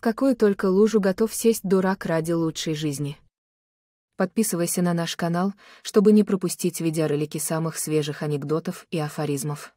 В какую только лужу готов сесть дурак ради лучшей жизни. Подписывайся на наш канал, чтобы не пропустить видеоролики самых свежих анекдотов и афоризмов.